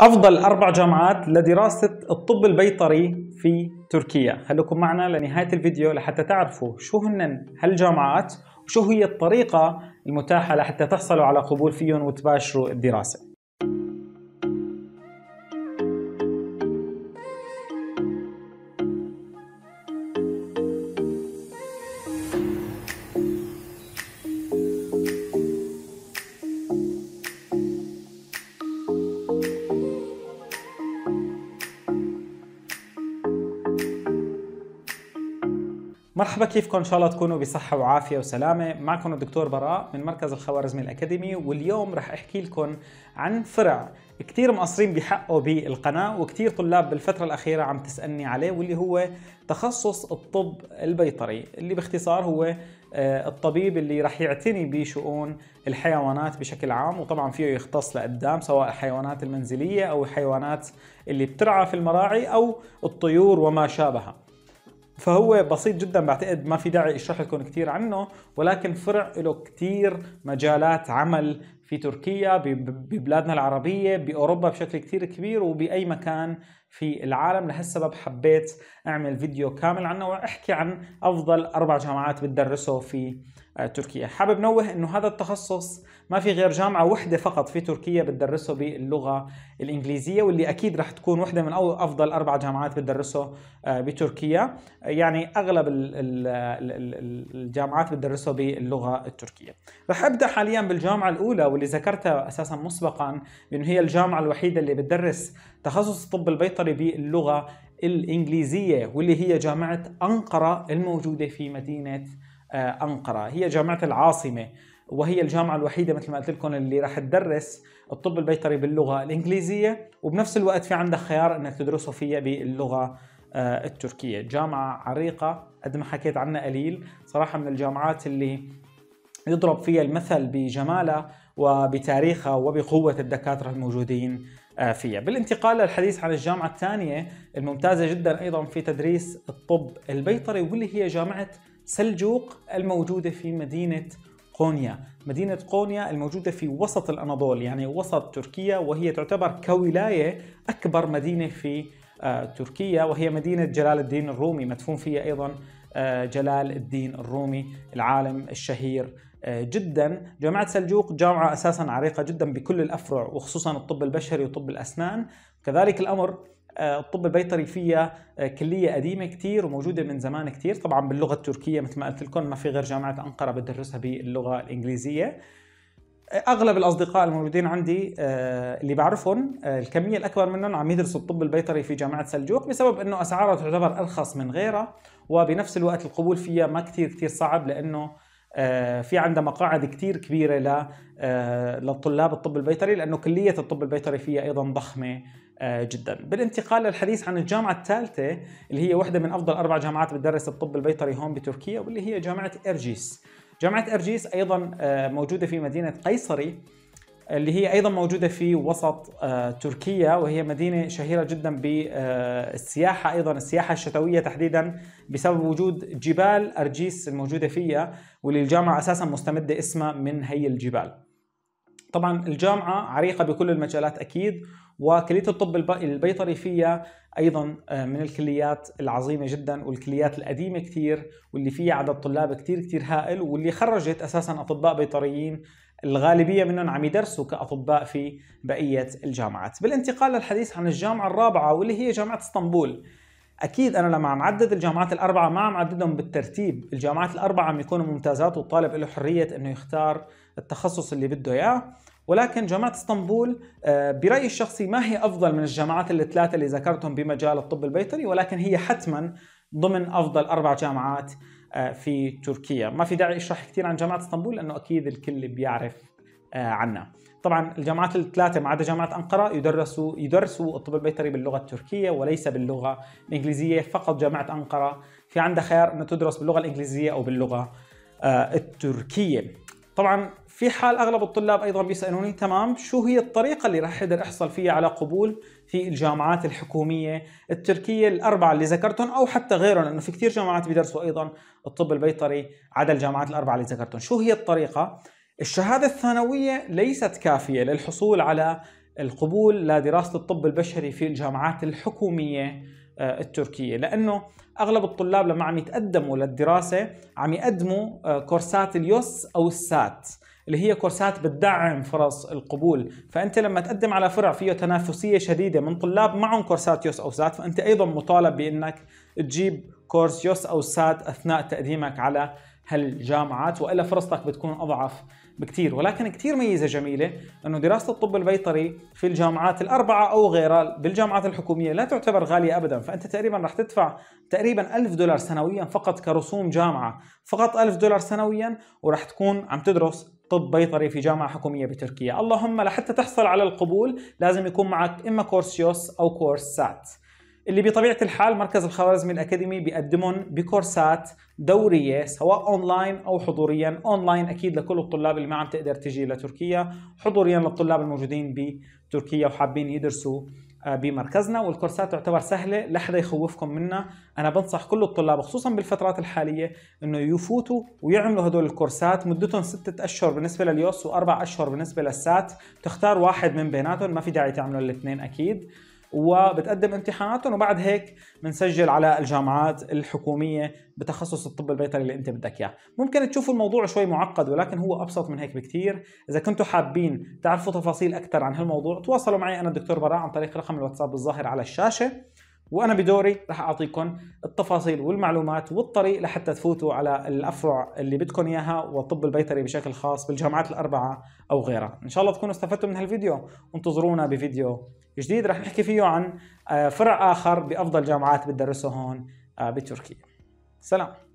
أفضل أربع جامعات لدراسة الطب البيطري في تركيا خليكم معنا لنهاية الفيديو لحتى تعرفوا شو هن هالجامعات وشو هي الطريقة المتاحة لحتى تحصلوا على قبول فيهم وتباشروا الدراسة مرحبا كيفكم ان شاء الله تكونوا بصحه وعافيه وسلامه معكم الدكتور براء من مركز الخوارزمي الاكاديمي واليوم رح احكي لكم عن فرع كثير مقصرين بحقه بالقناه وكثير طلاب بالفتره الاخيره عم تسالني عليه واللي هو تخصص الطب البيطري اللي باختصار هو آه، الطبيب اللي رح يعتني بشؤون الحيوانات بشكل عام وطبعا فيه يختص لقدام سواء الحيوانات المنزليه او الحيوانات اللي بترعى في المراعي او الطيور وما شابهها فهو بسيط جدا بعتقد ما في داعي اشرح لكم كثير عنه ولكن فرع له كثير مجالات عمل في تركيا ببلادنا العربية بأوروبا بشكل كثير كبير وبأي مكان في العالم لهالسبب حبيت أعمل فيديو كامل عنه وأحكي عن أفضل أربع جامعات بتدرسه في آه، تركيا حابب نوه أنه هذا التخصص ما في غير جامعه وحده فقط في تركيا بتدرسه باللغه الانجليزيه واللي اكيد رح تكون وحده من أو افضل اربع جامعات بتدرسه آه، بتركيا يعني اغلب الجامعات بتدرسه باللغه التركيه رح ابدا حاليا بالجامعه الاولى واللي ذكرتها اساسا مسبقا بانه هي الجامعه الوحيده اللي بتدرس تخصص الطب البيطري باللغه الإنجليزية واللي هي جامعة أنقرة الموجودة في مدينة آه، أنقرة هي جامعة العاصمة وهي الجامعة الوحيدة مثل ما قلت لكم اللي راح تدرس الطب البيطري باللغة الإنجليزية وبنفس الوقت في عندك خيار إنك تدرسه فيها باللغة آه، التركية جامعة عريقة قد ما حكيت عنها قليل صراحة من الجامعات اللي يضرب فيها المثل بجمالها وبتاريخها وبقوة الدكاترة الموجودين آه، فيها بالانتقال للحديث عن الجامعة الثانية الممتازة جدا أيضا في تدريس الطب البيطري واللي هي جامعة سلجوق الموجودة في مدينة قونيا مدينة قونيا الموجودة في وسط الأناضول يعني وسط تركيا وهي تعتبر كولاية أكبر مدينة في آه، تركيا وهي مدينة جلال الدين الرومي مدفون فيها أيضا آه، جلال الدين الرومي العالم الشهير آه، جدا جامعة سلجوق جامعة أساسا عريقة جدا بكل الأفرع وخصوصا الطب البشري وطب الأسنان كذلك الأمر الطب البيطري فيها آه، كلية قديمة كتير وموجودة من زمان كتير طبعا باللغة التركية مثل ما قلت لكم ما في غير جامعة أنقرة بتدرسها باللغة الإنجليزية آه، اغلب الاصدقاء الموجودين عندي آه، اللي بعرفهم الكميه الاكبر منهم عم يدرسوا الطب البيطري في جامعه سلجوق بسبب انه اسعارها تعتبر ارخص من غيرها وبنفس الوقت القبول فيها ما كثير كثير صعب لانه في عندها مقاعد كثير كبيره لطلاب الطب البيطري لانه كليه الطب البيطري فيها ايضا ضخمه آه، جدا بالانتقال للحديث عن الجامعة الثالثة اللي هي واحدة من أفضل أربع جامعات بتدرس الطب البيطري هون بتركيا واللي هي جامعة إرجيس جامعة إرجيس أيضا آه، موجودة في مدينة قيصري اللي هي ايضا موجوده في وسط آه، تركيا وهي مدينه شهيره جدا بالسياحه ايضا السياحه الشتويه تحديدا بسبب وجود جبال ارجيس الموجوده فيها واللي الجامعه اساسا مستمده اسمها من هي الجبال. طبعا الجامعه عريقه بكل المجالات اكيد وكليه الطب البيطري فيها ايضا آه، من الكليات العظيمه جدا والكليات القديمه كثير واللي فيها عدد طلاب كثير كثير هائل واللي خرجت اساسا اطباء بيطريين الغالبيه منهم عم يدرسوا كاطباء في بقيه الجامعات. بالانتقال للحديث عن الجامعه الرابعه واللي هي جامعه اسطنبول. اكيد انا لما عم عدد الجامعات الاربعه ما عم عددهم بالترتيب الجامعات الاربعه عم يكونوا ممتازات والطالب له حريه انه يختار التخصص اللي بده اياه ولكن جامعة اسطنبول آه، برأيي الشخصي ما هي أفضل من الجامعات الثلاثة اللي ذكرتهم بمجال الطب البيطري ولكن هي حتما ضمن أفضل أربع جامعات آه، في تركيا ما في داعي أشرح كثير عن جامعة اسطنبول لأنه أكيد الكل بيعرف آه، عنا طبعا الجامعات الثلاثة ما عدا جامعة أنقرة يدرسوا يدرسوا الطب البيطري باللغة التركية وليس باللغة الإنجليزية فقط جامعة أنقرة في عندها خيار أنه تدرس باللغة الإنجليزية أو باللغة آه، التركية طبعا في حال أغلب الطلاب أيضا بيسألوني تمام شو هي الطريقة اللي راح أقدر أحصل فيها على قبول في الجامعات الحكومية التركية الأربعة اللي ذكرتهم أو حتى غيرهم لأنه في كثير جامعات بيدرسوا أيضا الطب البيطري عدا الجامعات الأربعة اللي ذكرتهم شو هي الطريقة؟ الشهادة الثانوية ليست كافية للحصول على القبول لدراسة الطب البشري في الجامعات الحكومية آه، التركية لأنه أغلب الطلاب لما عم يتقدموا للدراسة عم يقدموا آه، كورسات اليوس أو السات اللي هي كورسات بتدعم فرص القبول فأنت لما تقدم على فرع فيه تنافسية شديدة من طلاب معهم كورسات يوس أو سات فأنت أيضا مطالب بأنك تجيب كورس يوس أو سات أثناء تقديمك على هالجامعات وإلا فرصتك بتكون أضعف بكثير ولكن كثير ميزه جميله انه دراسه الطب البيطري في الجامعات الاربعه او غيرها بالجامعات الحكوميه لا تعتبر غاليه ابدا فانت تقريبا رح تدفع تقريبا 1000 دولار سنويا فقط كرسوم جامعه فقط 1000 دولار سنويا ورح تكون عم تدرس طب بيطري في جامعة حكومية بتركيا اللهم لحتى تحصل على القبول لازم يكون معك إما كورسيوس أو كورس سات اللي بطبيعه الحال مركز الخوارزمي الاكاديمي بيقدمهم بكورسات دوريه سواء اونلاين او حضوريا، اونلاين اكيد لكل الطلاب اللي ما عم تقدر تجي لتركيا، حضوريا للطلاب الموجودين بتركيا وحابين يدرسوا آه، بمركزنا والكورسات تعتبر سهلة لا حدا يخوفكم منها أنا بنصح كل الطلاب خصوصا بالفترات الحالية أنه يفوتوا ويعملوا هدول الكورسات مدتهم ستة أشهر بالنسبة لليوس وأربع أشهر بالنسبة للسات تختار واحد من بيناتهم ما في داعي تعملوا الاثنين أكيد وبتقدم امتحاناتهم وبعد هيك بنسجل على الجامعات الحكوميه بتخصص الطب البيطري اللي انت بدك اياه، ممكن تشوفوا الموضوع شوي معقد ولكن هو ابسط من هيك بكثير، اذا كنتوا حابين تعرفوا تفاصيل اكثر عن هالموضوع تواصلوا معي انا الدكتور براء عن طريق رقم الواتساب الظاهر على الشاشه وانا بدوري راح اعطيكم التفاصيل والمعلومات والطريق لحتى تفوتوا على الافرع اللي بدكم اياها والطب البيطري بشكل خاص بالجامعات الاربعه او غيرها ان شاء الله تكونوا استفدتوا من هالفيديو وانتظرونا بفيديو جديد راح نحكي فيه عن آه، فرع اخر بافضل جامعات بتدرسه هون آه، بتركيا سلام